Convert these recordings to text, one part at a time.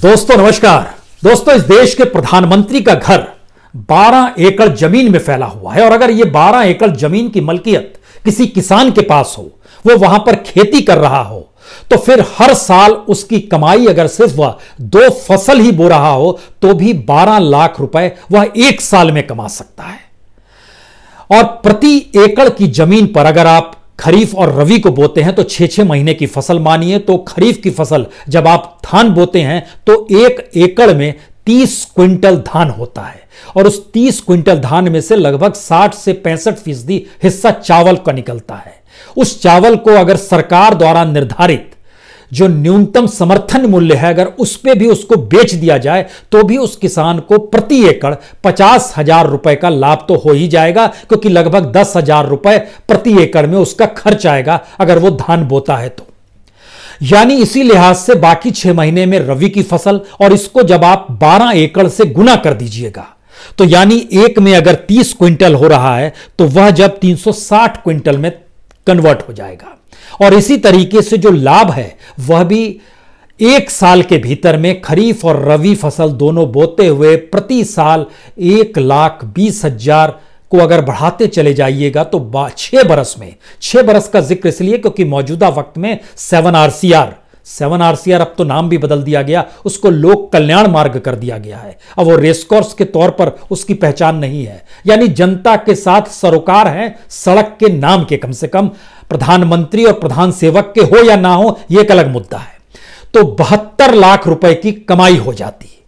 दोस्तों नमस्कार दोस्तों इस देश के प्रधानमंत्री का घर 12 एकड़ जमीन में फैला हुआ है और अगर ये 12 एकड़ जमीन की मलकियत किसी किसान के पास हो वो वहां पर खेती कर रहा हो तो फिर हर साल उसकी कमाई अगर सिर्फ वह दो फसल ही बो रहा हो तो भी 12 लाख रुपए वह एक साल में कमा सकता है और प्रति एकड़ की जमीन पर अगर आप खरीफ और रवि को बोते हैं तो छह छह महीने की फसल मानिए तो खरीफ की फसल जब आप धान बोते हैं तो एक एकड़ में तीस क्विंटल धान होता है और उस तीस क्विंटल धान में से लगभग साठ से पैंसठ फीसदी हिस्सा चावल का निकलता है उस चावल को अगर सरकार द्वारा निर्धारित जो न्यूनतम समर्थन मूल्य है अगर उस पर भी उसको बेच दिया जाए तो भी उस किसान को प्रति एकड़ पचास हजार रुपए का लाभ तो हो ही जाएगा क्योंकि लगभग दस हजार रुपए प्रति एकड़ में उसका खर्च आएगा अगर वो धान बोता है तो यानी इसी लिहाज से बाकी छह महीने में रवि की फसल और इसको जब आप बारह एकड़ से गुना कर दीजिएगा तो यानी एक में अगर 30 क्विंटल हो रहा है तो वह जब 360 क्विंटल में कन्वर्ट हो जाएगा और इसी तरीके से जो लाभ है वह भी एक साल के भीतर में खरीफ और रवि फसल दोनों बोते हुए प्रति साल एक लाख बीस हजार को अगर बढ़ाते चले जाइएगा तो छह बरस में छह बरस का जिक्र इसलिए क्योंकि मौजूदा वक्त में सेवन आर सेवन आरसीआर अब तो नाम भी बदल दिया गया उसको लोक कल्याण मार्ग कर दिया गया है अब वो रेसकोर्स के तौर पर उसकी पहचान नहीं है यानी जनता के साथ सरोकार हैं सड़क के नाम के कम से कम प्रधानमंत्री और प्रधान सेवक के हो या ना हो ये एक अलग मुद्दा है तो बहत्तर लाख रुपए की कमाई हो जाती है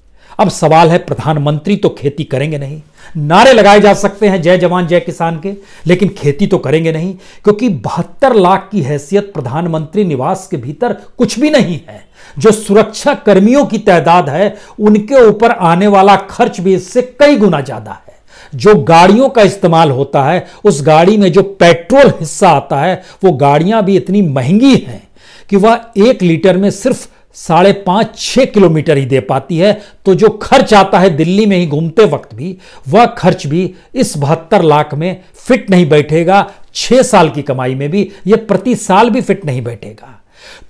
अब सवाल है प्रधानमंत्री तो खेती करेंगे नहीं नारे लगाए जा सकते हैं जय जवान जय किसान के लेकिन खेती तो करेंगे नहीं क्योंकि बहत्तर लाख की हैसियत प्रधानमंत्री निवास के भीतर कुछ भी नहीं है जो सुरक्षा कर्मियों की तादाद है उनके ऊपर आने वाला खर्च भी इससे कई गुना ज्यादा है जो गाड़ियों का इस्तेमाल होता है उस गाड़ी में जो पेट्रोल हिस्सा आता है वो गाड़ियां भी इतनी महंगी हैं कि वह एक लीटर में सिर्फ साढ़े पाँच छः किलोमीटर ही दे पाती है तो जो खर्च आता है दिल्ली में ही घूमते वक्त भी वह खर्च भी इस बहत्तर लाख में फिट नहीं बैठेगा छः साल की कमाई में भी यह प्रति साल भी फिट नहीं बैठेगा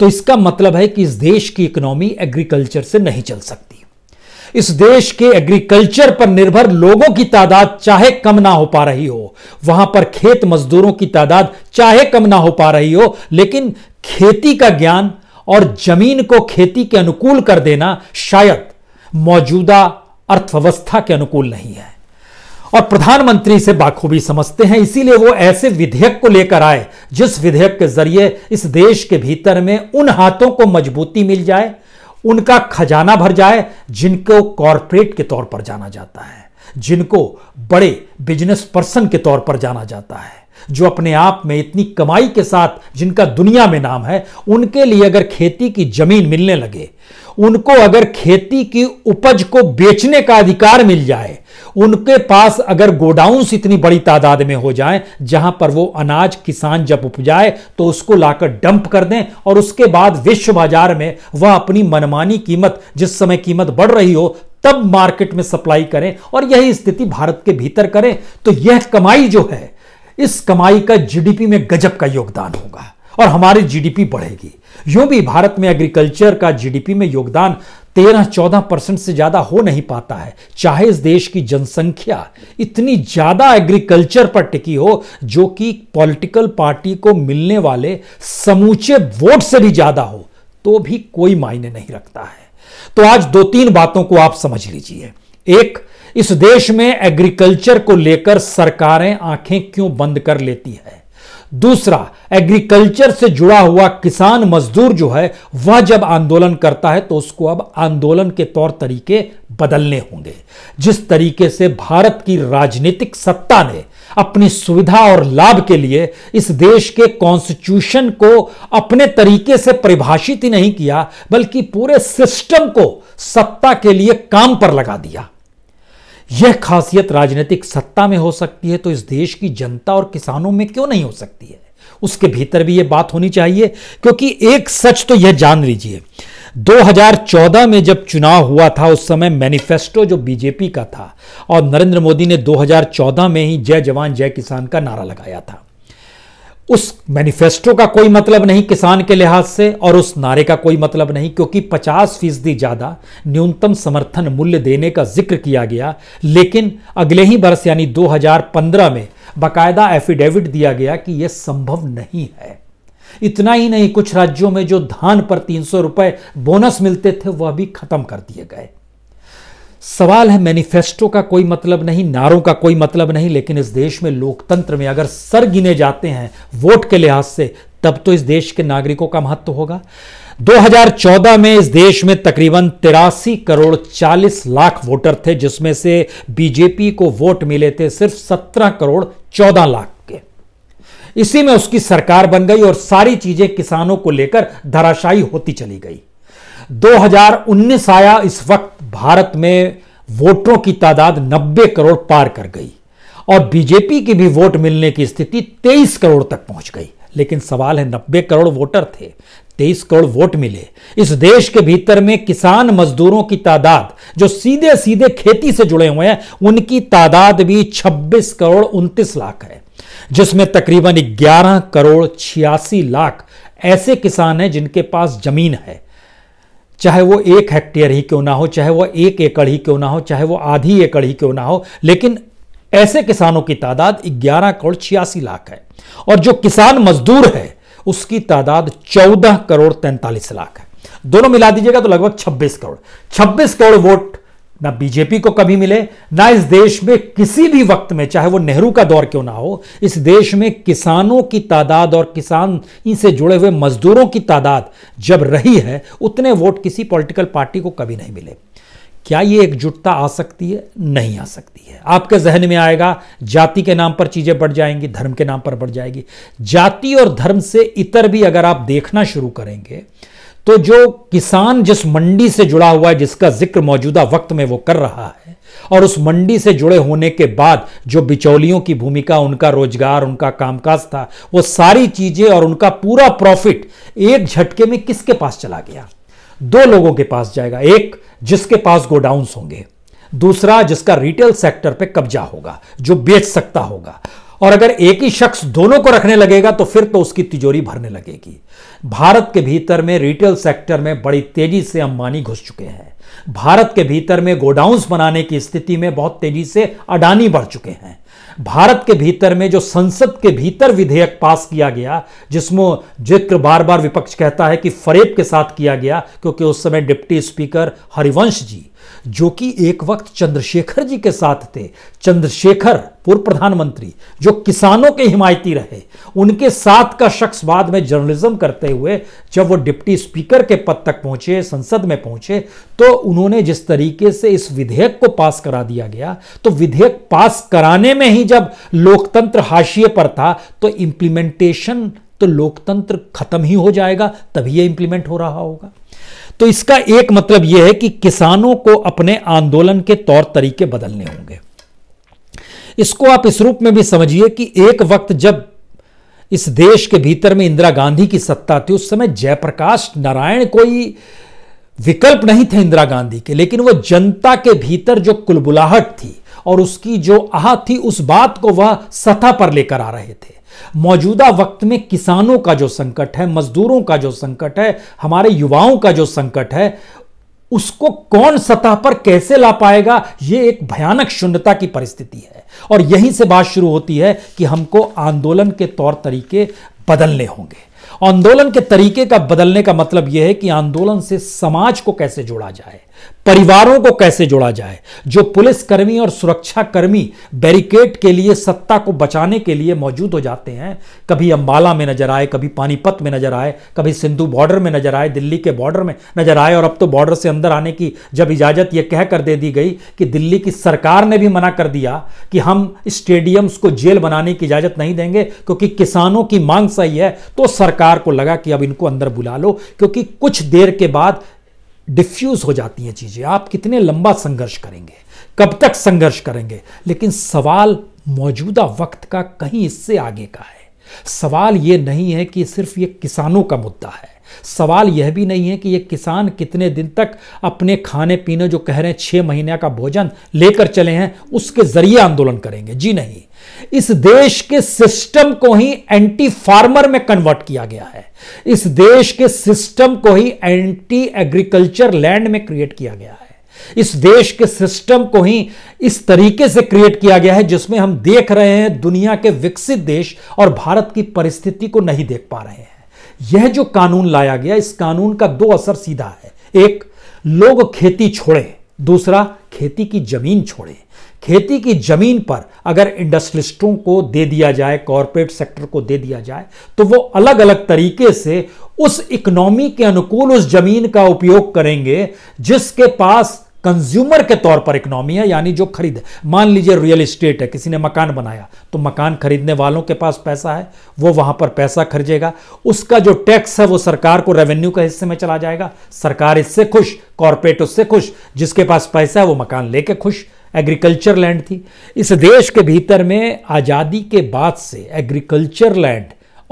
तो इसका मतलब है कि इस देश की इकोनॉमी एग्रीकल्चर से नहीं चल सकती इस देश के एग्रीकल्चर पर निर्भर लोगों की तादाद चाहे कम ना हो पा रही हो वहां पर खेत मजदूरों की तादाद चाहे कम ना हो पा रही हो लेकिन खेती का ज्ञान और जमीन को खेती के अनुकूल कर देना शायद मौजूदा अर्थव्यवस्था के अनुकूल नहीं है और प्रधानमंत्री से बाखूबी समझते हैं इसीलिए वो ऐसे विधेयक को लेकर आए जिस विधेयक के जरिए इस देश के भीतर में उन हाथों को मजबूती मिल जाए उनका खजाना भर जाए जिनको कॉरपोरेट के तौर पर जाना जाता है जिनको बड़े बिजनेस पर्सन के तौर पर जाना जाता है जो अपने आप में इतनी कमाई के साथ जिनका दुनिया में नाम है उनके लिए अगर खेती की जमीन मिलने लगे उनको अगर खेती की उपज को बेचने का अधिकार मिल जाए उनके पास अगर गोडाउंस इतनी बड़ी तादाद में हो जाए जहां पर वो अनाज किसान जब उपजाए तो उसको लाकर डंप कर दें और उसके बाद विश्व बाजार में वह अपनी मनमानी कीमत जिस समय कीमत बढ़ रही हो तब मार्केट में सप्लाई करें और यही स्थिति भारत के भीतर करें तो यह कमाई जो है इस कमाई का जीडीपी में गजब का योगदान होगा और हमारी जीडीपी बढ़ेगी यूं भी भारत में एग्रीकल्चर का जीडीपी में योगदान तेरह चौदह परसेंट से ज्यादा हो नहीं पाता है चाहे इस देश की जनसंख्या इतनी ज्यादा एग्रीकल्चर पर टिकी हो जो कि पॉलिटिकल पार्टी को मिलने वाले समूचे वोट से भी ज्यादा हो तो भी कोई मायने नहीं रखता है तो आज दो तीन बातों को आप समझ लीजिए एक इस देश में एग्रीकल्चर को लेकर सरकारें आंखें क्यों बंद कर लेती है दूसरा एग्रीकल्चर से जुड़ा हुआ किसान मजदूर जो है वह जब आंदोलन करता है तो उसको अब आंदोलन के तौर तरीके बदलने होंगे जिस तरीके से भारत की राजनीतिक सत्ता ने अपनी सुविधा और लाभ के लिए इस देश के कॉन्स्टिट्यूशन को अपने तरीके से परिभाषित ही नहीं किया बल्कि पूरे सिस्टम को सत्ता के लिए काम पर लगा दिया यह खासियत राजनीतिक सत्ता में हो सकती है तो इस देश की जनता और किसानों में क्यों नहीं हो सकती है उसके भीतर भी यह बात होनी चाहिए क्योंकि एक सच तो यह जान लीजिए 2014 में जब चुनाव हुआ था उस समय मैनिफेस्टो जो बीजेपी का था और नरेंद्र मोदी ने 2014 में ही जय जवान जय किसान का नारा लगाया था उस मैनिफेस्टो का कोई मतलब नहीं किसान के लिहाज से और उस नारे का कोई मतलब नहीं क्योंकि 50 फीसदी ज़्यादा न्यूनतम समर्थन मूल्य देने का जिक्र किया गया लेकिन अगले ही वर्ष यानी 2015 में बाकायदा एफिडेविट दिया गया कि यह संभव नहीं है इतना ही नहीं कुछ राज्यों में जो धान पर तीन सौ बोनस मिलते थे वह भी खत्म कर दिए गए सवाल है मैनिफेस्टो का कोई मतलब नहीं नारों का कोई मतलब नहीं लेकिन इस देश में लोकतंत्र में अगर सर गिने जाते हैं वोट के लिहाज से तब तो इस देश के नागरिकों का महत्व तो होगा 2014 में इस देश में तकरीबन तिरासी करोड़ 40 लाख वोटर थे जिसमें से बीजेपी को वोट मिले थे सिर्फ 17 करोड़ 14 लाख के इसी में उसकी सरकार बन गई और सारी चीजें किसानों को लेकर धराशायी होती चली गई 2019 आया इस वक्त भारत में वोटरों की तादाद 90 करोड़ पार कर गई और बीजेपी की भी वोट मिलने की स्थिति 23 करोड़ तक पहुंच गई लेकिन सवाल है 90 करोड़ वोटर थे 23 करोड़ वोट मिले इस देश के भीतर में किसान मजदूरों की तादाद जो सीधे सीधे खेती से जुड़े हुए हैं उनकी तादाद भी 26 करोड़ उनतीस लाख है जिसमें तकरीबन 11 करोड़ छियासी लाख ऐसे किसान हैं जिनके पास जमीन है चाहे वो एक हेक्टेयर ही क्यों ना हो चाहे वो एक एकड़ ही क्यों ना हो चाहे वो आधी एकड़ ही क्यों ना हो लेकिन ऐसे किसानों की तादाद ग्यारह करोड़ छियासी लाख है और जो किसान मजदूर है उसकी तादाद चौदह करोड़ तैंतालीस लाख है दोनों मिला दीजिएगा तो लगभग छब्बीस करोड़ छब्बीस करोड़ वोट ना बीजेपी को कभी मिले ना इस देश में किसी भी वक्त में चाहे वो नेहरू का दौर क्यों ना हो इस देश में किसानों की तादाद और किसान से जुड़े हुए मजदूरों की तादाद जब रही है उतने वोट किसी पॉलिटिकल पार्टी को कभी नहीं मिले क्या ये एकजुटता आ सकती है नहीं आ सकती है आपके जहन में आएगा जाति के नाम पर चीज़ें बढ़ जाएंगी धर्म के नाम पर बढ़ जाएगी जाति और धर्म से इतर भी अगर आप देखना शुरू करेंगे तो जो किसान जिस मंडी से जुड़ा हुआ है जिसका जिक्र मौजूदा वक्त में वो कर रहा है और उस मंडी से जुड़े होने के बाद जो बिचौलियों की भूमिका उनका रोजगार उनका कामकाज था वो सारी चीजें और उनका पूरा प्रॉफिट एक झटके में किसके पास चला गया दो लोगों के पास जाएगा एक जिसके पास गोडाउन होंगे दूसरा जिसका रिटेल सेक्टर पे कब्जा होगा जो बेच सकता होगा और अगर एक ही शख्स दोनों को रखने लगेगा तो फिर तो उसकी तिजोरी भरने लगेगी भारत के भीतर में रिटेल सेक्टर में बड़ी तेजी से अंबानी घुस चुके हैं भारत के भीतर में गोडाउंस बनाने की स्थिति में बहुत तेजी से अडानी बढ़ चुके हैं भारत के भीतर में जो संसद के भीतर विधेयक पास किया गया जिसमें जिक्र बार बार विपक्ष कहता है कि फरेब के साथ किया गया क्योंकि उस समय डिप्टी स्पीकर हरिवंश जी जो कि एक वक्त चंद्रशेखर जी के साथ थे चंद्रशेखर पूर्व प्रधानमंत्री जो किसानों के हिमायती रहे उनके साथ का शख्स बाद में जर्नलिज्म करते हुए जब वो डिप्टी स्पीकर के पद तक पहुंचे संसद में पहुंचे तो उन्होंने जिस तरीके से इस विधेयक को पास करा दिया गया तो विधेयक पास कराने में ही जब लोकतंत्र हाशिए पर था तो इंप्लीमेंटेशन तो लोकतंत्र खत्म ही हो जाएगा तभी यह इंप्लीमेंट हो रहा होगा तो इसका एक मतलब यह है कि किसानों को अपने आंदोलन के तौर तरीके बदलने होंगे इसको आप इस रूप में भी समझिए कि एक वक्त जब इस देश के भीतर में इंदिरा गांधी की सत्ता थी उस समय जयप्रकाश नारायण कोई विकल्प नहीं थे इंदिरा गांधी के लेकिन वह जनता के भीतर जो कुलबुलाहट थी और उसकी जो आह थी उस बात को वह सतह पर लेकर आ रहे थे मौजूदा वक्त में किसानों का जो संकट है मजदूरों का जो संकट है हमारे युवाओं का जो संकट है उसको कौन सतह पर कैसे ला पाएगा यह एक भयानक शून्यता की परिस्थिति है और यहीं से बात शुरू होती है कि हमको आंदोलन के तौर तरीके बदलने होंगे आंदोलन के तरीके का बदलने का मतलब यह है कि आंदोलन से समाज को कैसे जोड़ा जाए परिवारों को कैसे जोड़ा जाए जो पुलिसकर्मी और सुरक्षाकर्मी बैरिकेड के लिए सत्ता को बचाने के लिए मौजूद हो जाते हैं कभी अंबाला में नजर आए कभी पानीपत में नजर आए कभी सिंधु बॉर्डर में नजर आए दिल्ली के बॉर्डर में नजर आए और अब तो बॉर्डर से अंदर आने की जब इजाजत यह कह कर दे दी गई कि दिल्ली की सरकार ने भी मना कर दिया कि हम स्टेडियम्स को जेल बनाने की इजाजत नहीं देंगे क्योंकि किसानों की मांग सही है तो सरकार को लगा कि अब इनको अंदर बुला लो क्योंकि कुछ देर के बाद डिफ्यूज हो जाती हैं चीज़ें आप कितने लंबा संघर्ष करेंगे कब तक संघर्ष करेंगे लेकिन सवाल मौजूदा वक्त का कहीं इससे आगे का है सवाल ये नहीं है कि सिर्फ ये किसानों का मुद्दा है सवाल यह भी नहीं है कि ये किसान कितने दिन तक अपने खाने पीने जो कह रहे हैं छह महीने का भोजन लेकर चले हैं उसके जरिए आंदोलन करेंगे जी नहीं इस देश के सिस्टम को ही एंटी फार्मर में कन्वर्ट किया गया है इस देश के सिस्टम को ही एंटी एग्रीकल्चर लैंड में क्रिएट किया गया है इस देश के सिस्टम को ही इस तरीके से क्रिएट किया गया है जिसमें हम देख रहे हैं दुनिया के विकसित देश और भारत की परिस्थिति को नहीं देख पा रहे हैं यह जो कानून लाया गया इस कानून का दो असर सीधा है एक लोग खेती छोड़ें दूसरा खेती की जमीन छोड़ें खेती की जमीन पर अगर इंडस्ट्रिस्टों को दे दिया जाए कॉरपोरेट सेक्टर को दे दिया जाए तो वो अलग अलग तरीके से उस इकोनॉमी के अनुकूल उस जमीन का उपयोग करेंगे जिसके पास कंज्यूमर के तौर पर इकोनॉमी है यानी जो खरीद मान लीजिए रियल इस्टेट है किसी ने मकान बनाया तो मकान खरीदने वालों के पास पैसा है वो वहां पर पैसा खर्चेगा उसका जो टैक्स है वो सरकार को रेवेन्यू के हिस्से में चला जाएगा सरकार इससे खुश कॉरपोरेट उससे खुश जिसके पास पैसा है वो मकान लेके खुश एग्रीकल्चर लैंड थी इस देश के भीतर में आज़ादी के बाद से एग्रीकल्चर लैंड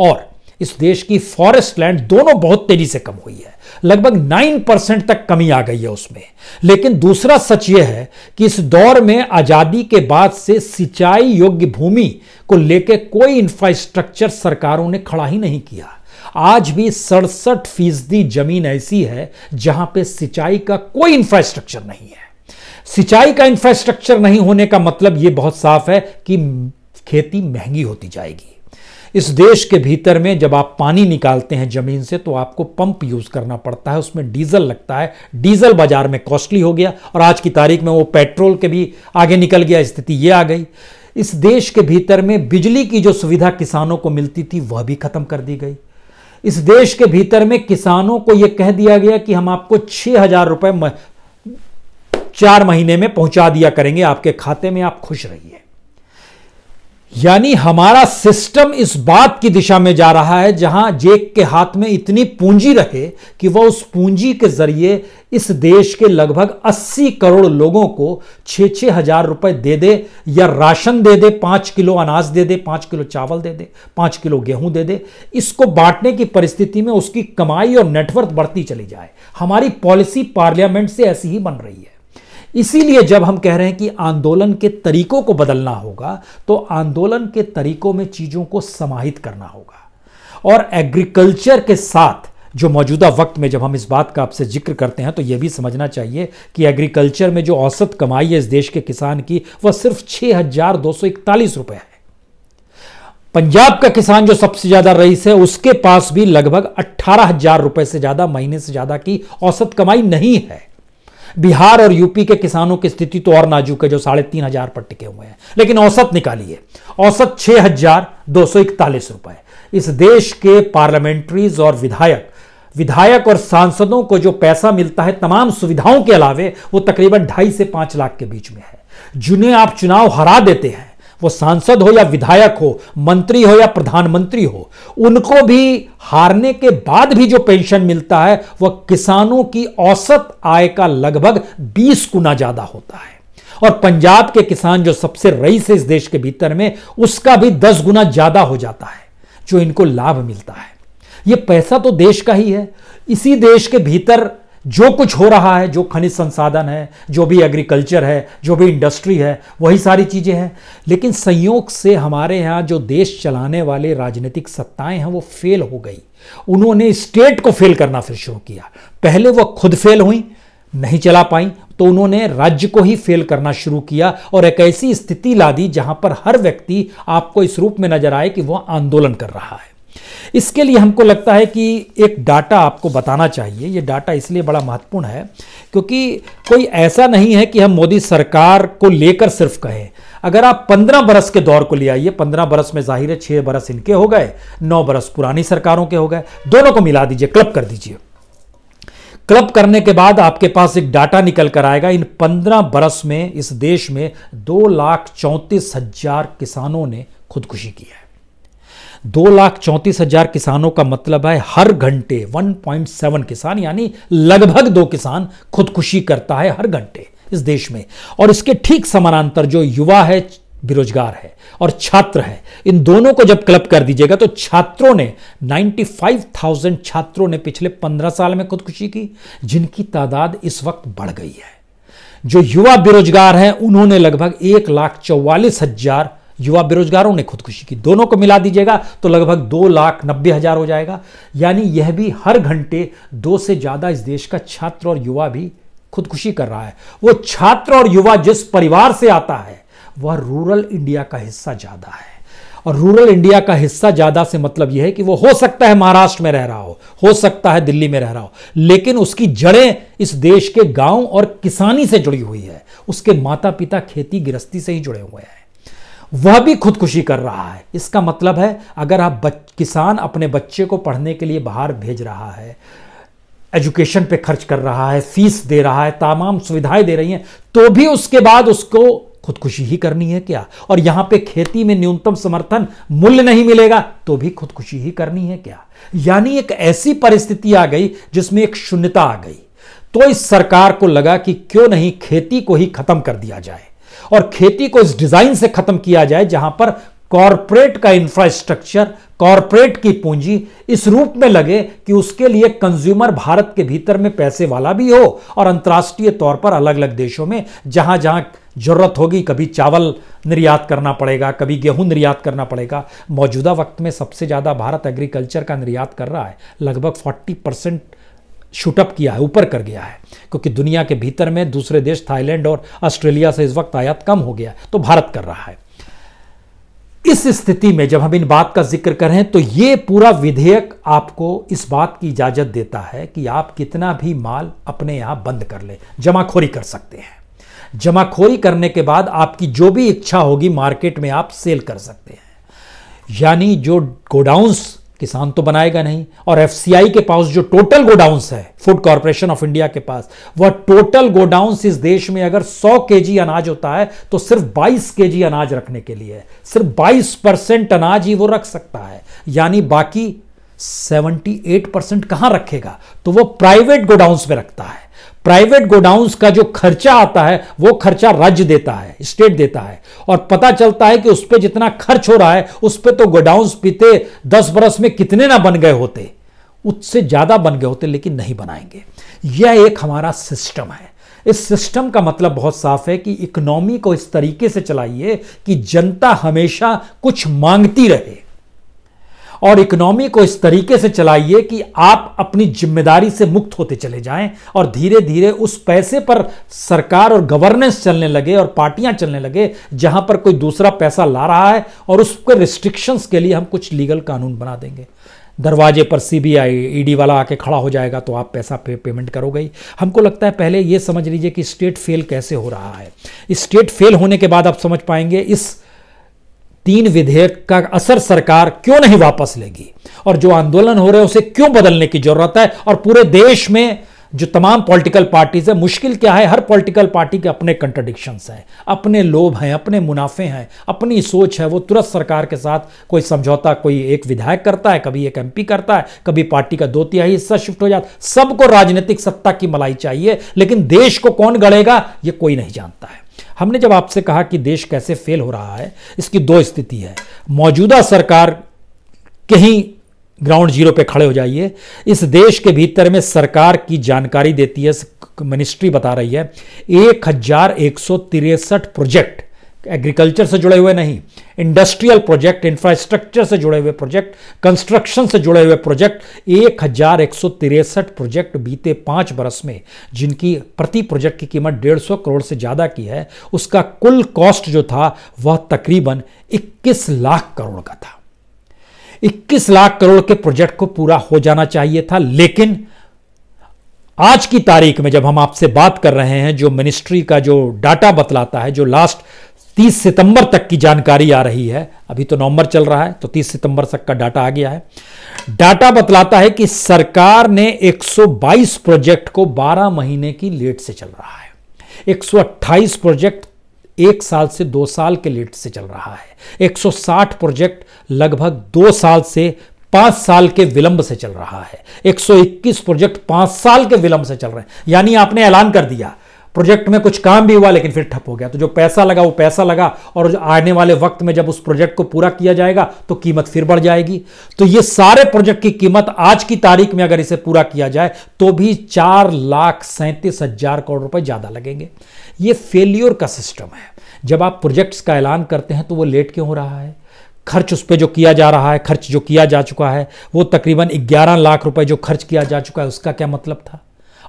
और इस देश की फॉरेस्ट लैंड दोनों बहुत तेजी से कम हुई है लगभग नाइन परसेंट तक कमी आ गई है उसमें लेकिन दूसरा सच यह है कि इस दौर में आज़ादी के बाद से सिंचाई योग्य भूमि को लेकर कोई इंफ्रास्ट्रक्चर सरकारों ने खड़ा ही नहीं किया आज भी सड़सठ फीसदी जमीन ऐसी है जहां पे सिंचाई का कोई इंफ्रास्ट्रक्चर नहीं है सिंचाई का इंफ्रास्ट्रक्चर नहीं होने का मतलब यह बहुत साफ है कि खेती महंगी होती जाएगी इस देश के भीतर में जब आप पानी निकालते हैं ज़मीन से तो आपको पंप यूज़ करना पड़ता है उसमें डीजल लगता है डीजल बाज़ार में कॉस्टली हो गया और आज की तारीख में वो पेट्रोल के भी आगे निकल गया स्थिति ये आ गई इस देश के भीतर में बिजली की जो सुविधा किसानों को मिलती थी वह भी खत्म कर दी गई इस देश के भीतर में किसानों को यह कह दिया गया कि हम आपको छः हजार रुपये चार महीने में पहुंचा दिया करेंगे आपके खाते में आप खुश रहिए यानी हमारा सिस्टम इस बात की दिशा में जा रहा है जहां जेक के हाथ में इतनी पूंजी रहे कि वह उस पूंजी के जरिए इस देश के लगभग 80 करोड़ लोगों को छ छः हजार रुपए दे दे या राशन दे दे पाँच किलो अनाज दे दे पाँच किलो चावल दे दे पाँच किलो गेहूं दे दे इसको बांटने की परिस्थिति में उसकी कमाई और नेटवर्क बढ़ती चली जाए हमारी पॉलिसी पार्लियामेंट से ऐसी ही बन रही है इसीलिए जब हम कह रहे हैं कि आंदोलन के तरीकों को बदलना होगा तो आंदोलन के तरीकों में चीज़ों को समाहित करना होगा और एग्रीकल्चर के साथ जो मौजूदा वक्त में जब हम इस बात का आपसे जिक्र करते हैं तो यह भी समझना चाहिए कि एग्रीकल्चर में जो औसत कमाई है इस देश के किसान की वह सिर्फ छह हजार दो सौ इकतालीस रुपये है पंजाब का किसान जो सबसे ज़्यादा रईस है उसके पास भी लगभग अट्ठारह हजार रुपए से ज़्यादा महीने से ज़्यादा की औसत कमाई नहीं है बिहार और यूपी के किसानों की स्थिति तो और नाजुक है जो साढ़े तीन हजार पर टिके हुए हैं लेकिन औसत निकालिए औसत छह हजार दो सौ इकतालीस रुपए इस देश के पार्लियामेंट्रीज और विधायक विधायक और सांसदों को जो पैसा मिलता है तमाम सुविधाओं के अलावे वो तकरीबन ढाई से पांच लाख के बीच में है जिन्हें आप चुनाव हरा देते हैं वो सांसद हो या विधायक हो मंत्री हो या प्रधानमंत्री हो उनको भी हारने के बाद भी जो पेंशन मिलता है वह किसानों की औसत आय का लगभग 20 गुना ज़्यादा होता है और पंजाब के किसान जो सबसे रईस है इस देश के भीतर में उसका भी दस गुना ज़्यादा हो जाता है जो इनको लाभ मिलता है ये पैसा तो देश का ही है इसी देश के भीतर जो कुछ हो रहा है जो खनिज संसाधन है जो भी एग्रीकल्चर है जो भी इंडस्ट्री है वही सारी चीज़ें हैं लेकिन संयोग से हमारे यहाँ जो देश चलाने वाले राजनीतिक सत्ताएं हैं वो फेल हो गई उन्होंने स्टेट को फेल करना फिर शुरू किया पहले वो खुद फेल हुई नहीं चला पाई तो उन्होंने राज्य को ही फेल करना शुरू किया और एक ऐसी स्थिति ला दी जहां पर हर व्यक्ति आपको इस रूप में नजर आए कि वह आंदोलन कर रहा है इसके लिए हमको लगता है कि एक डाटा आपको बताना चाहिए ये डाटा इसलिए बड़ा महत्वपूर्ण है क्योंकि कोई ऐसा नहीं है कि हम मोदी सरकार को लेकर सिर्फ कहें अगर आप पंद्रह बरस के दौर को ले आइए पंद्रह बरस में जाहिर है छः बरस इनके हो गए नौ बरस पुरानी सरकारों के हो गए दोनों को मिला दीजिए क्लब कर दीजिए क्लब करने के बाद आपके पास एक डाटा निकल कर आएगा इन पंद्रह बरस में इस देश में दो लाख चौंतीस हजार किसानों ने खुदकुशी की है दो लाख चौंतीस हजार किसानों का मतलब है हर घंटे 1.7 किसान यानी लगभग दो किसान खुदकुशी करता है हर घंटे इस देश में और इसके ठीक समानांतर जो युवा है बेरोजगार है और छात्र है इन दोनों को जब क्लब कर दीजिएगा तो छात्रों ने 95,000 छात्रों ने पिछले 15 साल में खुदकुशी की जिनकी तादाद इस वक्त बढ़ गई है जो युवा बेरोजगार हैं उन्होंने लगभग एक लाख चौवालीस हजार युवा बेरोजगारों ने खुदकुशी की दोनों को मिला दीजिएगा तो लगभग दो लाख नब्बे हजार हो जाएगा यानी यह भी हर घंटे दो से ज़्यादा इस देश का छात्र और युवा भी खुदकुशी कर रहा है वो छात्र और युवा जिस परिवार से आता है वह रूरल इंडिया का हिस्सा ज़्यादा है और रूरल इंडिया का हिस्सा ज़्यादा से मतलब यह है कि वो हो सकता है महाराष्ट्र में रह रहा हो हो सकता है दिल्ली में रह रहा हो लेकिन उसकी जड़ें इस देश के गांव और किसानी से जुड़ी हुई है उसके माता पिता खेती गृहस्थी से ही जुड़े हुए हैं वह भी खुदकुशी कर रहा है इसका मतलब है अगर आप बच, किसान अपने बच्चे को पढ़ने के लिए बाहर भेज रहा है एजुकेशन पे खर्च कर रहा है फीस दे रहा है तमाम सुविधाएं दे रही हैं तो भी उसके बाद उसको खुदकुशी ही करनी है क्या और यहां पे खेती में न्यूनतम समर्थन मूल्य नहीं मिलेगा तो भी खुदकुशी ही करनी है क्या यानी एक ऐसी परिस्थिति आ गई जिसमें एक शून्यता आ गई तो इस सरकार को लगा कि क्यों नहीं खेती को ही खत्म कर दिया जाए और खेती को इस डिजाइन से खत्म किया जाए जहां पर कॉरपोरेट का इंफ्रास्ट्रक्चर कॉरपोरेट की पूंजी इस रूप में लगे कि उसके लिए कंज्यूमर भारत के भीतर में पैसे वाला भी हो और अंतर्राष्ट्रीय तौर पर अलग अलग देशों में जहां जहां जरूरत होगी कभी चावल निर्यात करना पड़ेगा कभी गेहूं निर्यात करना पड़ेगा मौजूदा वक्त में सबसे ज़्यादा भारत एग्रीकल्चर का निर्यात कर रहा है लगभग 40 परसेंट शूटअप किया है ऊपर कर गया है क्योंकि दुनिया के भीतर में दूसरे देश थाईलैंड और ऑस्ट्रेलिया से इस वक्त आयात कम हो गया तो भारत कर रहा है इस स्थिति में जब हम इन बात का जिक्र करें तो ये पूरा विधेयक आपको इस बात की इजाजत देता है कि आप कितना भी माल अपने यहां बंद कर ले जमाखोरी कर सकते हैं जमाखोरी करने के बाद आपकी जो भी इच्छा होगी मार्केट में आप सेल कर सकते हैं यानी जो गोडाउंस किसान तो बनाएगा नहीं और एफ के पास जो टोटल गोडाउंस है फूड कॉरपोरेशन ऑफ इंडिया के पास वह टोटल गोडाउंस इस देश में अगर 100 के अनाज होता है तो सिर्फ 22 के अनाज रखने के लिए है सिर्फ 22 परसेंट अनाज ही वो रख सकता है यानी बाकी 78 परसेंट कहां रखेगा तो वो प्राइवेट गोडाउंस में रखता है प्राइवेट गोडाउंस का जो खर्चा आता है वो खर्चा राज्य देता है स्टेट देता है और पता चलता है कि उस पर जितना खर्च हो रहा है उस पर तो गोडाउंस पीते दस बरस में कितने ना बन गए होते उससे ज़्यादा बन गए होते लेकिन नहीं बनाएंगे यह एक हमारा सिस्टम है इस सिस्टम का मतलब बहुत साफ है कि इकोनॉमी को इस तरीके से चलाइए कि जनता हमेशा कुछ मांगती रहे और इकोनॉमी को इस तरीके से चलाइए कि आप अपनी जिम्मेदारी से मुक्त होते चले जाएं और धीरे धीरे उस पैसे पर सरकार और गवर्नेंस चलने लगे और पार्टियां चलने लगे जहां पर कोई दूसरा पैसा ला रहा है और उसके रिस्ट्रिक्शंस के लिए हम कुछ लीगल कानून बना देंगे दरवाजे पर सीबीआई ईडी e वाला आके खड़ा हो जाएगा तो आप पैसा पे पेमेंट करोगे हमको लगता है पहले ये समझ लीजिए कि स्टेट फेल कैसे हो रहा है स्टेट फेल होने के बाद आप समझ पाएंगे इस तीन विधेयक का असर सरकार क्यों नहीं वापस लेगी और जो आंदोलन हो रहे हैं उसे क्यों बदलने की जरूरत है और पूरे देश में जो तमाम पॉलिटिकल पार्टीज है मुश्किल क्या है हर पॉलिटिकल पार्टी के अपने कंट्रडिक्शंस हैं अपने लोभ हैं अपने मुनाफे हैं अपनी सोच है वो तुरंत सरकार के साथ कोई समझौता कोई एक विधायक करता है कभी एक एमपी करता है कभी पार्टी का दो तिहाई हिस्सा शिफ्ट हो जाता सबको राजनीतिक सत्ता की मलाई चाहिए लेकिन देश को कौन गढ़ेगा ये कोई नहीं जानता है हमने जब आपसे कहा कि देश कैसे फेल हो रहा है इसकी दो स्थिति है मौजूदा सरकार कहीं ग्राउंड जीरो पे खड़े हो जाइए इस देश के भीतर में सरकार की जानकारी देती है मिनिस्ट्री बता रही है एक हजार एक सौ तिरसठ प्रोजेक्ट एग्रीकल्चर से जुड़े हुए नहीं इंडस्ट्रियल प्रोजेक्ट इंफ्रास्ट्रक्चर से जुड़े हुए प्रोजेक्ट कंस्ट्रक्शन से जुड़े हुए प्रोजेक्ट एक हजार एक सौ तिरसठ प्रोजेक्ट बीते पांच बरस में जिनकी प्रति प्रोजेक्ट की कीमत डेढ़ सौ करोड़ से ज़्यादा की है उसका कुल कॉस्ट जो था वह तकरीबन इक्कीस लाख करोड़ का था इक्कीस लाख करोड़ के प्रोजेक्ट को पूरा हो जाना चाहिए था लेकिन आज की तारीख में जब हम आपसे बात कर रहे हैं जो मिनिस्ट्री का जो डाटा बतलाता है जो लास्ट 30 सितंबर तक की जानकारी आ रही है अभी तो नवंबर चल रहा है तो 30 सितंबर तक का डाटा आ गया है डाटा बतलाता है कि सरकार ने 122 प्रोजेक्ट को 12 महीने की लेट से चल रहा है 128 प्रोजेक्ट एक साल से दो साल के लेट से चल रहा है 160 प्रोजेक्ट लगभग दो साल से पांच साल के विलंब से चल रहा है 121 प्रोजेक्ट पांच साल के विलंब से चल रहे हैं यानी आपने ऐलान कर दिया प्रोजेक्ट में कुछ काम भी हुआ लेकिन फिर ठप हो गया तो जो पैसा लगा वो पैसा लगा और आने वाले वक्त में जब उस प्रोजेक्ट को पूरा किया जाएगा तो कीमत फिर बढ़ जाएगी तो ये सारे प्रोजेक्ट की कीमत आज की तारीख में अगर इसे पूरा किया जाए तो भी चार लाख सैंतीस हजार करोड़ रुपए ज़्यादा लगेंगे ये फेल्योर का सिस्टम है जब आप प्रोजेक्ट्स का ऐलान करते हैं तो वो लेट क्यों हो रहा है खर्च उस पर जो किया जा रहा है खर्च जो किया जा चुका है वो तकरीबन 11 लाख रुपए जो खर्च किया जा चुका है उसका क्या मतलब था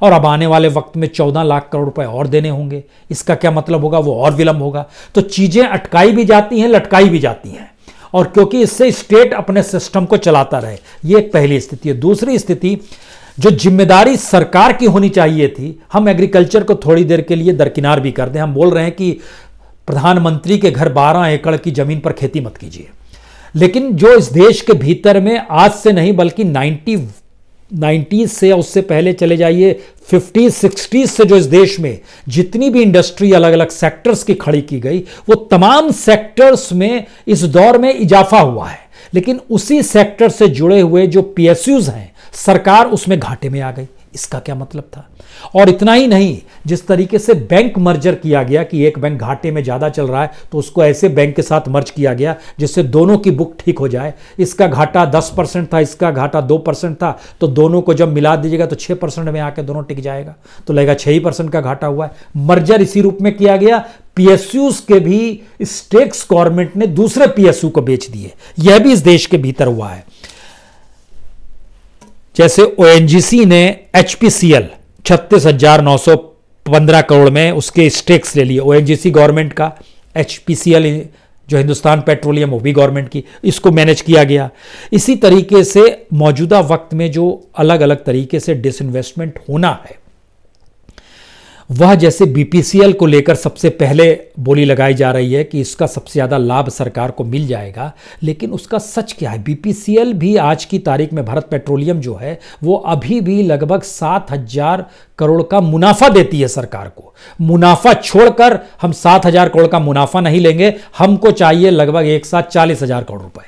और अब आने वाले वक्त में चौदह लाख करोड़ रुपए और देने होंगे इसका क्या मतलब होगा वो और विलंब होगा तो चीज़ें अटकाई भी जाती हैं लटकाई भी जाती हैं और क्योंकि इससे स्टेट अपने सिस्टम को चलाता रहे ये एक पहली स्थिति है दूसरी स्थिति जो जिम्मेदारी सरकार की होनी चाहिए थी हम एग्रीकल्चर को थोड़ी देर के लिए दरकिनार भी कर दें हम बोल रहे हैं कि प्रधानमंत्री के घर 12 एकड़ की जमीन पर खेती मत कीजिए लेकिन जो इस देश के भीतर में आज से नहीं बल्कि 90 नाइन्टीज़ से या उससे पहले चले जाइए फिफ्टीज़ सिक्सटीज़ से जो इस देश में जितनी भी इंडस्ट्री अलग अलग सेक्टर्स की खड़ी की गई वो तमाम सेक्टर्स में इस दौर में इजाफा हुआ है लेकिन उसी सेक्टर से जुड़े हुए जो पीएसयूज हैं सरकार उसमें घाटे में आ गई इसका क्या मतलब था और इतना ही नहीं जिस तरीके से बैंक मर्जर किया गया कि एक बैंक घाटे में ज़्यादा चल रहा है तो उसको ऐसे बैंक के साथ मर्ज किया गया जिससे दोनों की बुक ठीक हो जाए इसका घाटा दस परसेंट था इसका घाटा दो परसेंट था तो दोनों को जब मिला दीजिएगा तो छह परसेंट में आकर दोनों टिक जाएगा तो लगेगा छह ही परसेंट का घाटा हुआ है मर्जर इसी रूप में किया गया पीएसयू के भी स्टेक्स गवर्नमेंट ने दूसरे पीएसयू को बेच दिए यह भी इस देश के भीतर हुआ है जैसे ओ ने एच पी सी एल छत्तीस हजार नौ सौ पंद्रह करोड़ में उसके स्टेक्स ले लिए ओ गवर्नमेंट का एच पी सी एल जो हिंदुस्तान पेट्रोलियम वो भी गवर्नमेंट की इसको मैनेज किया गया इसी तरीके से मौजूदा वक्त में जो अलग अलग तरीके से डिसइन्वेस्टमेंट होना है वह जैसे बीपीसीएल को लेकर सबसे पहले बोली लगाई जा रही है कि इसका सबसे ज़्यादा लाभ सरकार को मिल जाएगा लेकिन उसका सच क्या है बीपीसीएल भी आज की तारीख में भारत पेट्रोलियम जो है वो अभी भी लगभग सात हजार करोड़ का मुनाफा देती है सरकार को मुनाफा छोड़कर हम सात हजार करोड़ का मुनाफा नहीं लेंगे हमको चाहिए लगभग एक साथ चालीस हजार करोड़ रुपए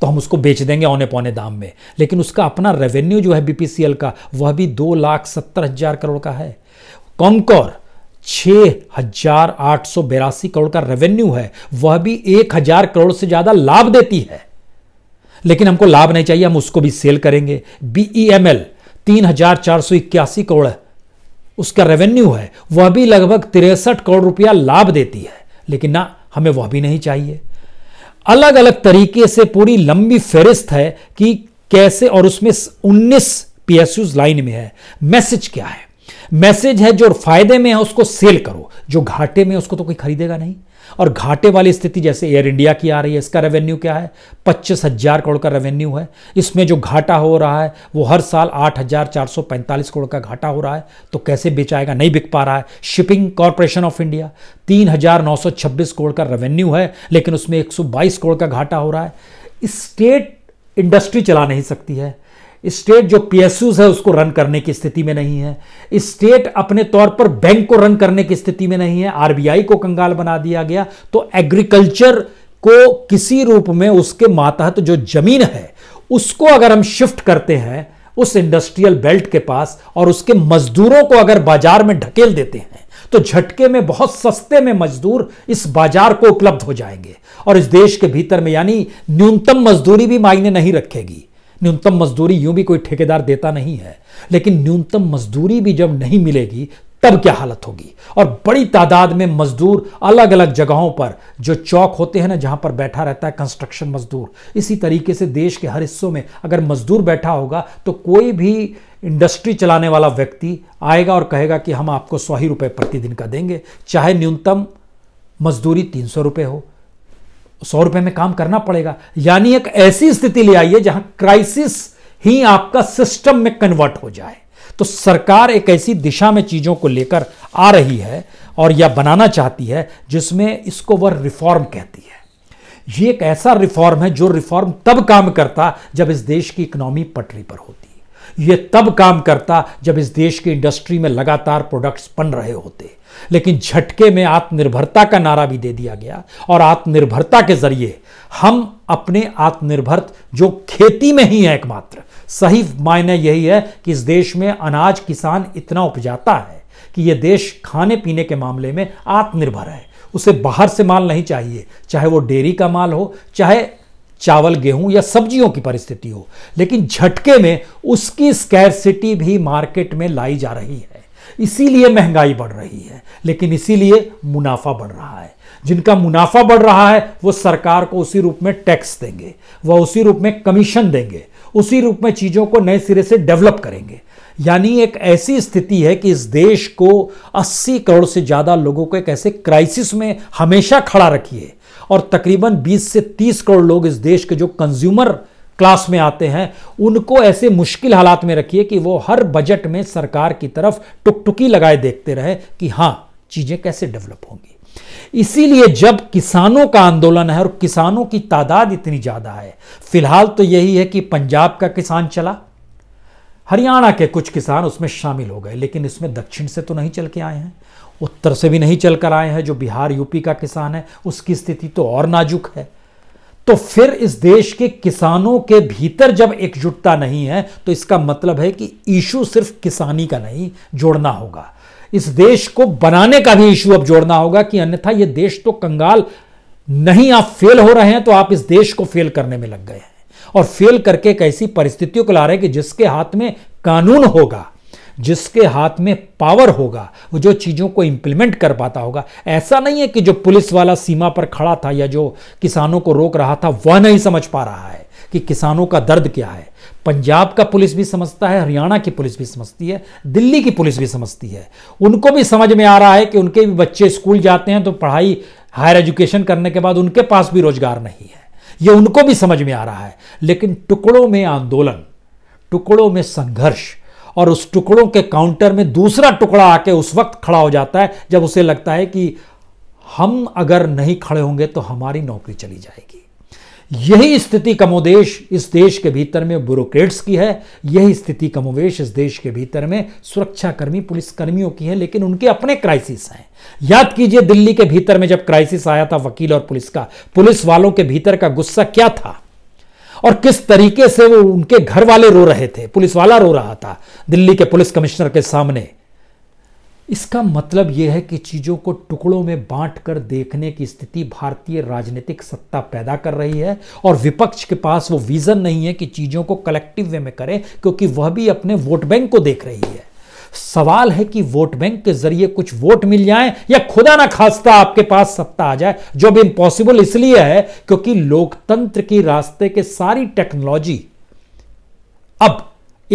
तो हम उसको बेच देंगे औने पौने दाम में लेकिन उसका अपना रेवेन्यू जो है बीपीसीएल का वह भी दो लाख सत्तर हजार करोड़ का है छह हजार आठ सौ बेरासी करोड़ का रेवेन्यू है वह भी एक हजार करोड़ से ज्यादा लाभ देती है लेकिन हमको लाभ नहीं चाहिए हम उसको भी सेल करेंगे बीई एम एल तीन हजार चार सौ इक्यासी करोड़ उसका रेवेन्यू है वह भी लगभग तिरसठ करोड़ रुपया लाभ देती है लेकिन ना हमें वह भी नहीं चाहिए अलग अलग तरीके से पूरी लंबी फेरिस्त है कि कैसे और उसमें 19 पीएसयूज लाइन में है मैसेज क्या है मैसेज है जो फायदे में है उसको सेल करो जो घाटे में उसको तो कोई खरीदेगा नहीं और घाटे वाली स्थिति जैसे एयर इंडिया की आ रही है इसका रेवेन्यू क्या है पच्चीस हजार करोड़ का रेवेन्यू है इसमें जो घाटा हो रहा है वो हर साल आठ हजार चार सौ पैंतालीस करोड़ का घाटा हो रहा है तो कैसे बेचाएगा नहीं बिक पा रहा है शिपिंग कॉरपोरेशन ऑफ इंडिया तीन हजार नौ सौ छब्बीस करोड़ का रेवेन्यू है लेकिन उसमें एक सौ बाईस करोड़ का घाटा हो रहा है स्टेट इंडस्ट्री चला नहीं सकती है स्टेट जो पीएसयूज है उसको रन करने की स्थिति में नहीं है स्टेट अपने तौर पर बैंक को रन करने की स्थिति में नहीं है आरबीआई को कंगाल बना दिया गया तो एग्रीकल्चर को किसी रूप में उसके मातहत जो जमीन है उसको अगर हम शिफ्ट करते हैं उस इंडस्ट्रियल बेल्ट के पास और उसके मजदूरों को अगर बाजार में ढकेल देते हैं तो झटके में बहुत सस्ते में मजदूर इस बाजार को उपलब्ध हो जाएंगे और इस देश के भीतर में यानी न्यूनतम मजदूरी भी मायने नहीं रखेगी न्यूनतम मजदूरी यूं भी कोई ठेकेदार देता नहीं है लेकिन न्यूनतम मजदूरी भी जब नहीं मिलेगी तब क्या हालत होगी और बड़ी तादाद में मजदूर अलग अलग जगहों पर जो चौक होते हैं ना जहां पर बैठा रहता है कंस्ट्रक्शन मजदूर इसी तरीके से देश के हर हिस्सों में अगर मजदूर बैठा होगा तो कोई भी इंडस्ट्री चलाने वाला व्यक्ति आएगा और कहेगा कि हम आपको सौ ही रुपये प्रतिदिन का देंगे चाहे न्यूनतम मजदूरी तीन सौ रुपये हो सौ रुपए में काम करना पड़ेगा यानी एक ऐसी स्थिति ले आइए जहां क्राइसिस ही आपका सिस्टम में कन्वर्ट हो जाए तो सरकार एक ऐसी दिशा में चीज़ों को लेकर आ रही है और या बनाना चाहती है जिसमें इसको वह रिफॉर्म कहती है यह एक ऐसा रिफॉर्म है जो रिफॉर्म तब काम करता जब इस देश की इकोनॉमी पटरी पर होती ये तब काम करता जब इस देश की इंडस्ट्री में लगातार प्रोडक्ट्स बन रहे होते लेकिन झटके में आत्मनिर्भरता का नारा भी दे दिया गया और आत्मनिर्भरता के जरिए हम अपने आत्मनिर्भर जो खेती में ही है एकमात्र सही मायने यही है कि इस देश में अनाज किसान इतना उपजाता है कि यह देश खाने पीने के मामले में आत्मनिर्भर है उसे बाहर से माल नहीं चाहिए चाहे वो डेयरी का माल हो चाहे चावल गेहूं या सब्जियों की परिस्थिति हो लेकिन झटके में उसकी स्कैरसिटी भी मार्केट में लाई जा रही है इसीलिए महंगाई बढ़ रही है लेकिन इसीलिए मुनाफा बढ़ रहा है जिनका मुनाफा बढ़ रहा है वो सरकार को उसी रूप में टैक्स देंगे वह उसी रूप में कमीशन देंगे उसी रूप में चीज़ों को नए सिरे से डेवलप करेंगे यानी एक ऐसी स्थिति है कि इस देश को 80 करोड़ से ज़्यादा लोगों को एक ऐसे क्राइसिस में हमेशा खड़ा रखिए और तकरीबन 20 से 30 करोड़ लोग इस देश के जो कंज्यूमर क्लास में आते हैं उनको ऐसे मुश्किल हालात में रखिए कि वो हर बजट में सरकार की तरफ टुकटुकी लगाए देखते रहे कि हाँ चीज़ें कैसे डेवलप होंगी इसीलिए जब किसानों का आंदोलन है और किसानों की तादाद इतनी ज़्यादा है फिलहाल तो यही है कि पंजाब का किसान चला हरियाणा के कुछ किसान उसमें शामिल हो गए लेकिन इसमें दक्षिण से तो नहीं चल के आए हैं उत्तर से भी नहीं चल कर आए हैं जो बिहार यूपी का किसान है उसकी स्थिति तो और नाजुक है तो फिर इस देश के किसानों के भीतर जब एकजुटता नहीं है तो इसका मतलब है कि इशू सिर्फ किसानी का नहीं जोड़ना होगा इस देश को बनाने का भी इशू अब जोड़ना होगा कि अन्यथा यह देश तो कंगाल नहीं आप फेल हो रहे हैं तो आप इस देश को फेल करने में लग गए हैं और फेल करके एक ऐसी परिस्थितियों को ला रहे हैं कि जिसके हाथ में कानून होगा जिसके हाथ में पावर होगा वो जो चीज़ों को इम्प्लीमेंट कर पाता होगा ऐसा नहीं है कि जो पुलिस वाला सीमा पर खड़ा था या जो किसानों को रोक रहा था वह नहीं समझ पा रहा है कि किसानों का दर्द क्या है पंजाब का पुलिस भी समझता है हरियाणा की पुलिस भी समझती है दिल्ली की पुलिस भी समझती है उनको भी समझ में आ रहा है कि उनके भी बच्चे स्कूल जाते हैं तो पढ़ाई हायर एजुकेशन करने के बाद उनके पास भी रोजगार नहीं है ये उनको भी समझ में आ रहा है लेकिन टुकड़ों में आंदोलन टुकड़ों में संघर्ष और उस टुकड़ों के काउंटर में दूसरा टुकड़ा आके उस वक्त खड़ा हो जाता है जब उसे लगता है कि हम अगर नहीं खड़े होंगे तो हमारी नौकरी चली जाएगी यही स्थिति कमोदेश इस देश के भीतर में ब्यूरोक्रेट्स की है यही स्थिति कमोवेश इस देश के भीतर में सुरक्षाकर्मी पुलिसकर्मियों की है लेकिन उनके अपने क्राइसिस हैं याद कीजिए दिल्ली के भीतर में जब क्राइसिस आया था वकील और पुलिस का पुलिस वालों के भीतर का गुस्सा क्या था और किस तरीके से वो उनके घर वाले रो रहे थे पुलिस वाला रो रहा था दिल्ली के पुलिस कमिश्नर के सामने इसका मतलब यह है कि चीज़ों को टुकड़ों में बांटकर देखने की स्थिति भारतीय राजनीतिक सत्ता पैदा कर रही है और विपक्ष के पास वो विज़न नहीं है कि चीज़ों को कलेक्टिव वे में करे क्योंकि वह भी अपने वोट बैंक को देख रही है सवाल है कि वोट बैंक के जरिए कुछ वोट मिल जाए या खुदा ना खास्ता आपके पास सत्ता आ जाए जो भी इंपॉसिबल इसलिए है क्योंकि लोकतंत्र की रास्ते के सारी टेक्नोलॉजी अब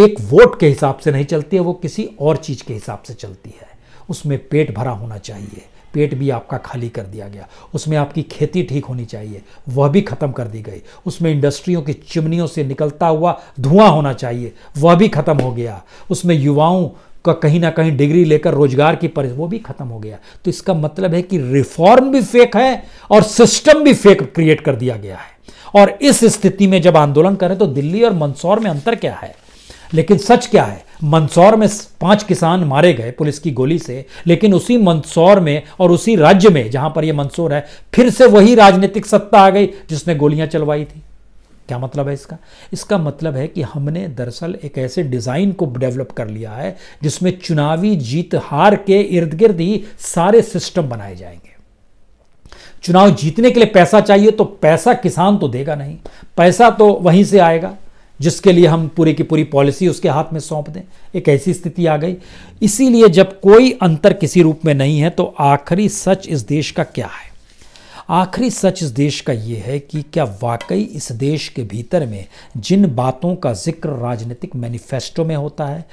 एक वोट के हिसाब से नहीं चलती है वो किसी और चीज के हिसाब से चलती है उसमें पेट भरा होना चाहिए पेट भी आपका खाली कर दिया गया उसमें आपकी खेती ठीक होनी चाहिए वह भी खत्म कर दी गई उसमें इंडस्ट्रियों की चिमनियों से निकलता हुआ धुआं होना चाहिए वह भी खत्म हो गया उसमें युवाओं का कहीं ना कहीं डिग्री लेकर रोजगार की पर वो भी खत्म हो गया तो इसका मतलब है कि रिफॉर्म भी फेक है और सिस्टम भी फेक क्रिएट कर दिया गया है और इस स्थिति में जब आंदोलन करें तो दिल्ली और मंदसौर में अंतर क्या है लेकिन सच क्या है मंदसौर में पांच किसान मारे गए पुलिस की गोली से लेकिन उसी मंदसौर में और उसी राज्य में जहां पर यह मंदसौर है फिर से वही राजनीतिक सत्ता आ गई जिसने गोलियां चलवाई थी क्या मतलब है इसका इसका मतलब है कि हमने दरअसल एक ऐसे डिज़ाइन को डेवलप कर लिया है जिसमें चुनावी जीत हार के इर्द गिर्द ही सारे सिस्टम बनाए जाएंगे चुनाव जीतने के लिए पैसा चाहिए तो पैसा किसान तो देगा नहीं पैसा तो वहीं से आएगा जिसके लिए हम पूरे की पूरी पॉलिसी उसके हाथ में सौंप दें एक ऐसी स्थिति आ गई इसीलिए जब कोई अंतर किसी रूप में नहीं है तो आखिरी सच इस देश का क्या है आखिरी सच इस देश का ये है कि क्या वाकई इस देश के भीतर में जिन बातों का जिक्र राजनीतिक मैनिफेस्टो में होता है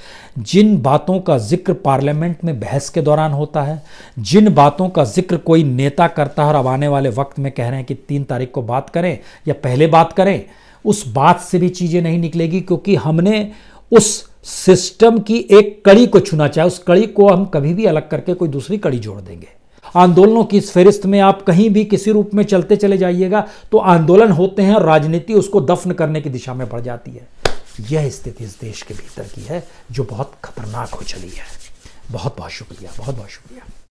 जिन बातों का जिक्र पार्लियामेंट में बहस के दौरान होता है जिन बातों का जिक्र कोई नेता करता है और अब आने वाले वक्त में कह रहे हैं कि तीन तारीख को बात करें या पहले बात करें उस बात से भी चीज़ें नहीं निकलेगी क्योंकि हमने उस सिस्टम की एक कड़ी को छूना चाहे उस कड़ी को हम कभी भी अलग करके कोई दूसरी कड़ी जोड़ देंगे आंदोलनों की इस फहरिस्त में आप कहीं भी किसी रूप में चलते चले जाइएगा तो आंदोलन होते हैं और राजनीति उसको दफन करने की दिशा में बढ़ जाती है यह स्थिति इस देश के भीतर की है जो बहुत खतरनाक हो चली है बहुत बहुत शुक्रिया बहुत बहुत शुक्रिया